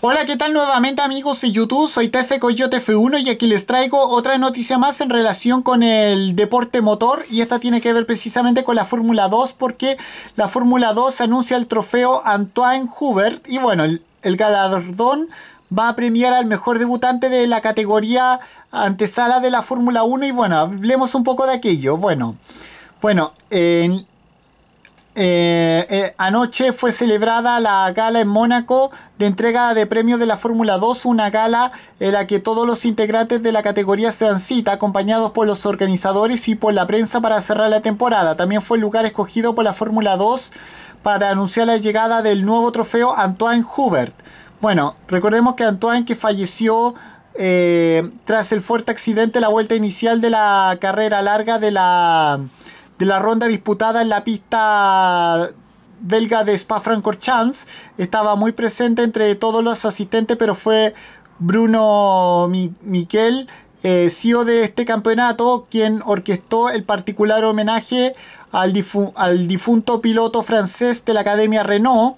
Hola, ¿qué tal nuevamente amigos de YouTube? Soy Tefe Coyote F1 y aquí les traigo otra noticia más en relación con el deporte motor y esta tiene que ver precisamente con la Fórmula 2 porque la Fórmula 2 anuncia el trofeo Antoine Hubert y bueno, el, galardón va a premiar al mejor debutante de la categoría antesala de la Fórmula 1 y bueno, hablemos un poco de aquello. Bueno, bueno, en... Eh, eh, anoche fue celebrada la gala en Mónaco de entrega de premios de la Fórmula 2, una gala en la que todos los integrantes de la categoría se dan cita, acompañados por los organizadores y por la prensa para cerrar la temporada. También fue el lugar escogido por la Fórmula 2 para anunciar la llegada del nuevo trofeo Antoine Hubert. Bueno, recordemos que Antoine que falleció eh, tras el fuerte accidente, la vuelta inicial de la carrera larga de la de la ronda disputada en la pista belga de Spa-Francorchamps. Estaba muy presente entre todos los asistentes, pero fue Bruno Miquel, eh, CEO de este campeonato, quien orquestó el particular homenaje al, difunto piloto francés de la Academia Renault.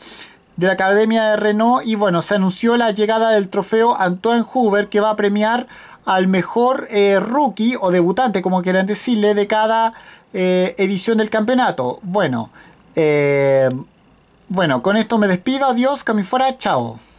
De la Academia de Renault, y bueno, se anunció la llegada del trofeo Antoine Huber. que va a premiar al mejor eh, rookie o debutante, como quieran decirle, de cada eh, edición del campeonato. Bueno, eh, bueno, con esto me despido. Adiós, que fuera. Chao.